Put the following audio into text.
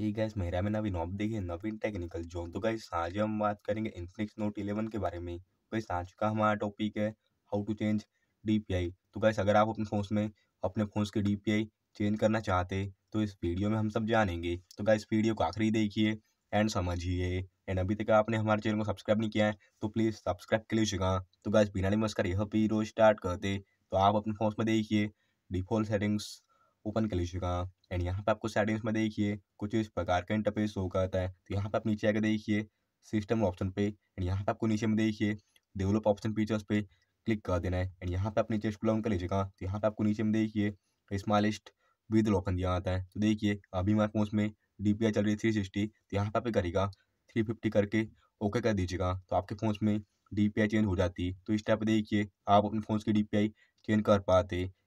ठीक है मेरा में नवीन आप देखिए नवीन टेक्निकल जो तो गाइस आज हम बात करेंगे इन्फिनिक्स नोट इलेवन के बारे में गाइस तो आज का हमारा टॉपिक है हाउ टू चेंज डी तो गाइस अगर आप अपने फ़ोन में अपने फ़ोन के डी चेंज करना चाहते तो इस वीडियो में हम सब जानेंगे तो गाइस वीडियो को आखिरी देखिए एंड समझिए एंड अभी तक आपने हमारे चैनल को सब्सक्राइब नहीं किया है तो प्लीज़ सब्सक्राइब कर लीजिएगा तो गाइस बिना नमस्कार यह भी रोज स्टार्ट करते तो आप अपने फ़ोन में देखिए डिफॉल्ट सेटिंग्स ओपन कर लीजिएगा एंड यहाँ पे आपको सेटिंग्स में देखिए कुछ इस प्रकार का इंटरफेस शो करता है तो यहाँ पे आप नीचे आकर देखिए सिस्टम ऑप्शन पे एंड यहाँ पे आपको नीचे में देखिए डेवलप ऑप्शन फीचर्स पे क्लिक कर देना है एंड यहाँ पे आप नीचे स्कूल कर लीजिएगा तो यहाँ पे आपको नीचे में देखिए स्मॉलेस्ट विद लॉकन दिया आता है तो देखिए अभी हमारे फोन में डी पी चल रही है थ्री सिक्सटी तो यहाँ पे आप करेगा थ्री फिफ्टी करके ओके कर दीजिएगा तो आपके फ़ोन में डी चेंज हो जाती तो इस टाइप देखिए आप अपने फ़ोन की डी चेंज कर पाते